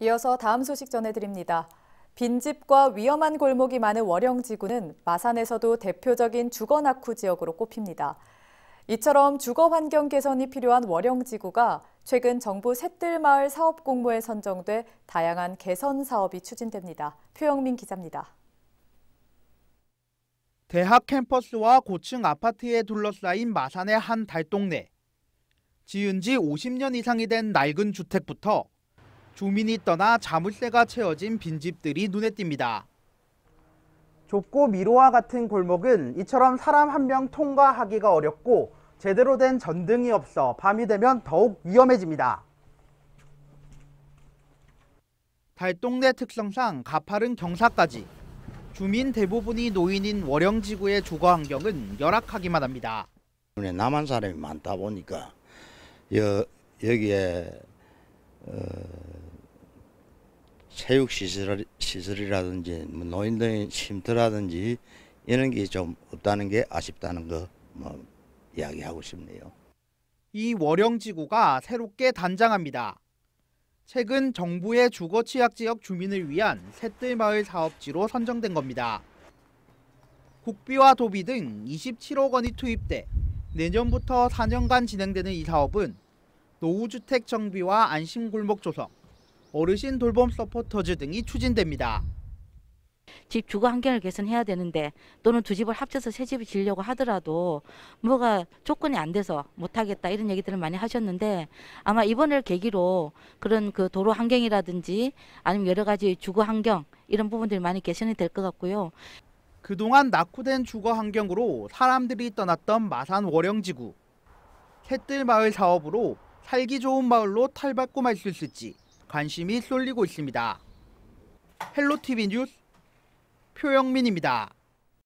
이어서 다음 소식 전해드립니다. 빈집과 위험한 골목이 많은 월영지구는 마산에서도 대표적인 주거 낙후 지역으로 꼽힙니다. 이처럼 주거 환경 개선이 필요한 월영지구가 최근 정부 셋들마을 사업 공모에 선정돼 다양한 개선 사업이 추진됩니다. 표영민 기자입니다. 대학 캠퍼스와 고층 아파트에 둘러싸인 마산의 한 달동네. 지은 지 50년 이상이 된 낡은 주택부터 주민이 떠나 자물쇠가 채워진 빈집들이 눈에 띕니다. 좁고 미로와 같은 골목은 이처럼 사람 한 명 통과하기가 어렵고 제대로 된 전등이 없어 밤이 되면 더욱 위험해집니다. 달동네 특성상 가파른 경사까지 주민 대부분이 노인인 월영지구의 조거 환경은 열악하기만 합니다. 남한 사람이 많다 보니까 여, 여기에 어... 체육시설이라든지 뭐 노인들 쉼터라든지 이런 게 좀 없다는 게 아쉽다는 거뭐 이야기하고 싶네요. 이 월영지구가 새롭게 단장합니다. 최근 정부의 주거 취약 지역 주민을 위한 새뜰마을 사업지로 선정된 겁니다. 국비와 도비 등 27억 원이 투입돼 내년부터 4년간 진행되는 이 사업은 노후주택 정비와 안심골목 조성, 어르신 돌봄 서포터즈 등이 추진됩니다. 집 주거 환경을 개선해야 되는데 또는 두 집을 합쳐서 세 집을 지으려고 하더라도 뭐가 조건이 안 돼서 못하겠다 이런 얘기들을 많이 하셨는데 아마 이번을 계기로 그런 그 도로 환경이라든지 아니면 여러 가지 주거 환경 이런 부분들이 많이 개선이 될 것 같고요. 그동안 낙후된 주거 환경으로 사람들이 떠났던 마산 월영지구. 셋들 마을 사업으로 살기 좋은 마을로 탈바꿈할 수 있을지 관심이 쏠리고 있습니다. 헬로TV 뉴스 표영민입니다.